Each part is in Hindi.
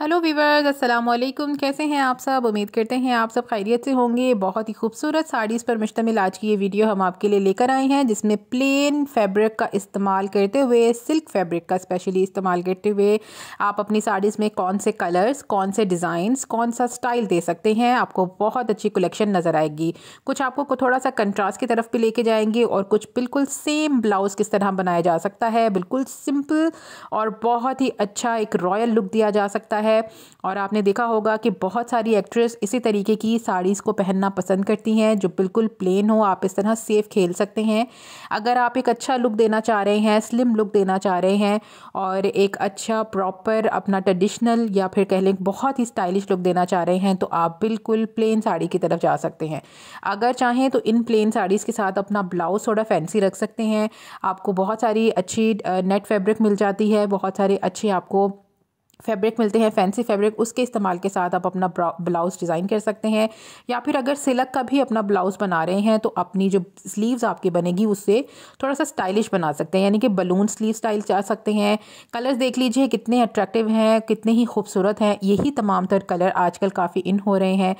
हेलो वीवर्स अस्सलाम वालेकुम कैसे हैं आप सब उम्मीद करते हैं आप सब खैरियत से होंगे बहुत ही खूबसूरत साड़ीज़ पर मुश्तमिल आज की ये वीडियो हम आपके लिए लेकर आए हैं जिसमें प्लेन फैब्रिक का इस्तेमाल करते हुए सिल्क फैब्रिक का स्पेशली इस्तेमाल करते हुए आप अपनी साड़ीज़ में कौन से कलर्स कौन से डिज़ाइंस कौन सा स्टाइल दे सकते हैं आपको बहुत अच्छी कलेक्शन नज़र आएगी कुछ आपको थोड़ा सा कंट्रास्ट की तरफ भी लेके जाएंगे और कुछ बिल्कुल सेम ब्लाउज़ किस तरह बनाया जा सकता है बिल्कुल सिंपल और बहुत ही अच्छा एक रॉयल लुक दिया जा सकता है है और आपने देखा होगा कि बहुत सारी एक्ट्रेस इसी तरीके की साड़ीज़ को पहनना पसंद करती हैं जो बिल्कुल प्लेन हो आप इस तरह सेफ खेल सकते हैं अगर आप एक अच्छा लुक देना चाह रहे हैं स्लिम लुक देना चाह रहे हैं और एक अच्छा प्रॉपर अपना ट्रेडिशनल या फिर कह लें बहुत ही स्टाइलिश लुक देना चाह रहे हैं तो आप बिल्कुल प्लेन साड़ी की तरफ जा सकते हैं अगर चाहें तो इन प्लेन साड़ीज़ के साथ अपना ब्लाउज थोड़ा फैंसी रख सकते हैं आपको बहुत सारी अच्छी नेट फैब्रिक मिल जाती है बहुत सारे अच्छे आपको फैब्रिक मिलते हैं फैंसी फैब्रिक उसके इस्तेमाल के साथ आप अपना ब्लाउज़ डिज़ाइन कर सकते हैं या फिर अगर सिलक का भी अपना ब्लाउज़ बना रहे हैं तो अपनी जो स्लीव्स आपकी बनेगी उससे थोड़ा सा स्टाइलिश बना सकते हैं यानी कि बलून स्लीव स्टाइल जा सकते हैं कलर्स देख लीजिए कितने अट्रैक्टिव हैं कितने ही खूबसूरत हैं यही तमाम तर कलर आजकल काफ़ी इन हो रहे हैं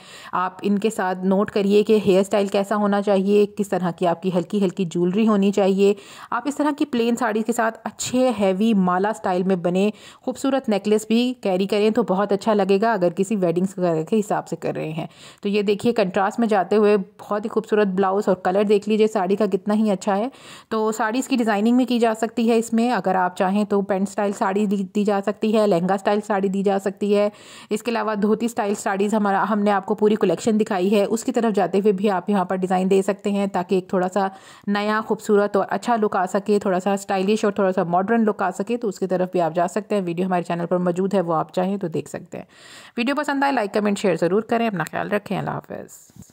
आप इनके साथ नोट करिए कि हेयर स्टाइल कैसा होना चाहिए किस तरह की आपकी हल्की हल्की ज्वेलरी होनी चाहिए आप इस तरह की प्लेन साड़ी के साथ अच्छे हैवी माला स्टाइल में बने खूबसूरत नेकलेस ड्रेस भी कैरी करें तो बहुत अच्छा लगेगा अगर किसी वेडिंग्स वगैरह के हिसाब से कर रहे हैं तो ये देखिए कंट्रास्ट में जाते हुए बहुत ही खूबसूरत ब्लाउज़ और कलर देख लीजिए साड़ी का कितना ही अच्छा है तो साड़ीज़ की डिज़ाइनिंग भी की जा सकती है इसमें अगर आप चाहें तो पेंट स्टाइल साड़ी दी जा सकती है लहंगा स्टाइल साड़ी दी जा सकती है इसके अलावा धोती स्टाइल साड़ीज़ हमारा हमने आपको पूरी कलेक्शन दिखाई है उसकी तरफ जाते हुए भी आप यहाँ पर डिज़ाइन दे सकते हैं ताकि एक थोड़ा सा नया खूबसूरत और अच्छा लुक आ सके थोड़ा सा स्टाइलिश और थोड़ा सा मॉडर्न लुक आ सके तो उसकी तरफ भी आप जा सकते हैं वीडियो हमारे चैनल पर मौजूद है वो आप चाहें तो देख सकते हैं वीडियो पसंद आए लाइक कमेंट शेयर ज़रूर करें अपना ख्याल रखें अल्लाह हाफ़